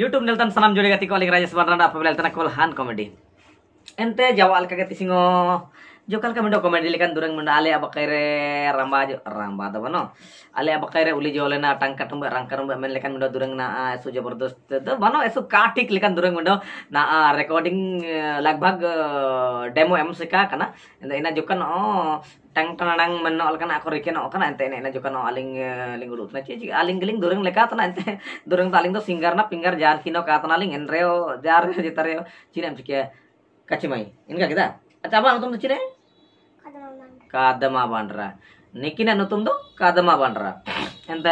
यूट्यूब नेलतन सनाम जोड़ी गति को राजेश बन रहा आप बेलतना हान कॉमेडी एनते जवा अलका गति सिंगो jokal kami do komedi lekan durang menda ale apa kere ramba jo ramba do bano ale apa kere uli jo na tangka tumba rangka tumba men lekan menda durang na esu eh, jo bordo do bano esu kartik lekan durang menda na eh, recording eh, lagbag demo M seka kana ente ina jokan oh, tang tang nang men no alkan akori keno kana ente ina jokan o aling ling urut na cici aling geling durang leka tana ente durang saling tuh singgar na pinggar jar kino kata na ling enreo jar jitareo cina em cike kacimai ini kita Acaba untuk mencintai. ಕಾದಮ ಬಾಂಡ್ರ ನಿಕ್ಕಿನ ನುತುಮ್ ದು ಕಾದಮ ಬಾಂಡ್ರ ಎಂತ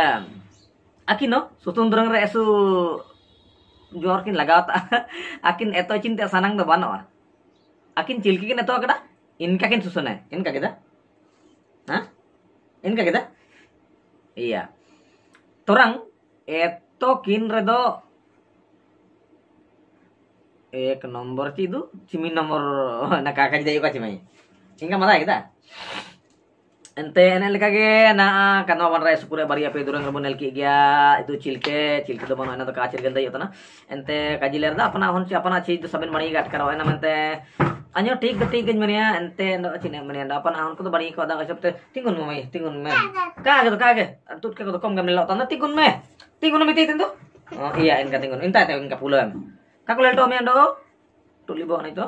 ಅಕಿನು ಸುತುಂದ್ರಂಗ್ರ ಎಸು ಜೋರ್ಕಿನ್ ಲಗಾವತ ಅಕಿನ್ ಎತ್ತೋ ಚಿಂತೆ ಸನಂಗ್ ದು ಬಾನವ ಅಕಿನ್ ಚಿಲ್ಕಿಗಿನ ಎತ್ತೋ ಕಡ ಇನ್ಕಾಕಿನ್ ಸುಸುನೆ ಇನ್ಕಾಗಿದ ಹಾ ಇನ್ಕಾಗಿದ ಇಯ್ಯ ತೊರಂಗ್ ಎತ್ತೋ ಕಿನ್ ರೆದೋ एक नंबर चीज चिमी नंबर ना काका जी का चिमाई Hingga mana ya kita? Ente enel kage na kano wan rai sukure bari ape durang rabu nel kigia itu cilke cilke do mana to kacil gelda yotana iya ente kaji lerda apa na hon siapa na cici to sabin mani gat karo ena mente anyo tik to tik gen ya, ente ndo cine mani ndo ya, apa na hon kuto bari kota kacil te tingun mo mai tingun me kage to kage tut kage to kom gam nelo tanda tingun me tingun me tingun to oh iya enka tingun enta te enka pulo em kaku lel to me ndo tut itu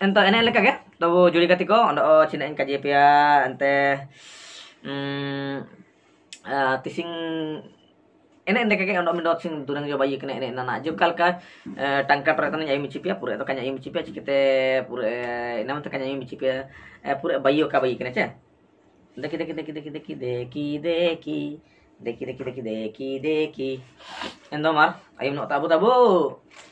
ento ene lekagen tabu juli katiko ondo o oh, cinain kajepia ante mm uh, eh, tising ene ende kage ondo mendot sing tunang jo bayi kene ene nana jo kalka eh, tangka prakatan yai michipia pura to kanya michipia cikite pure enam eh, to kanya michipia pura bayi oka bayi kene cha deki deki deki deki deki deki deki deki deki deki deki deki endo mar ayam no tabu tabu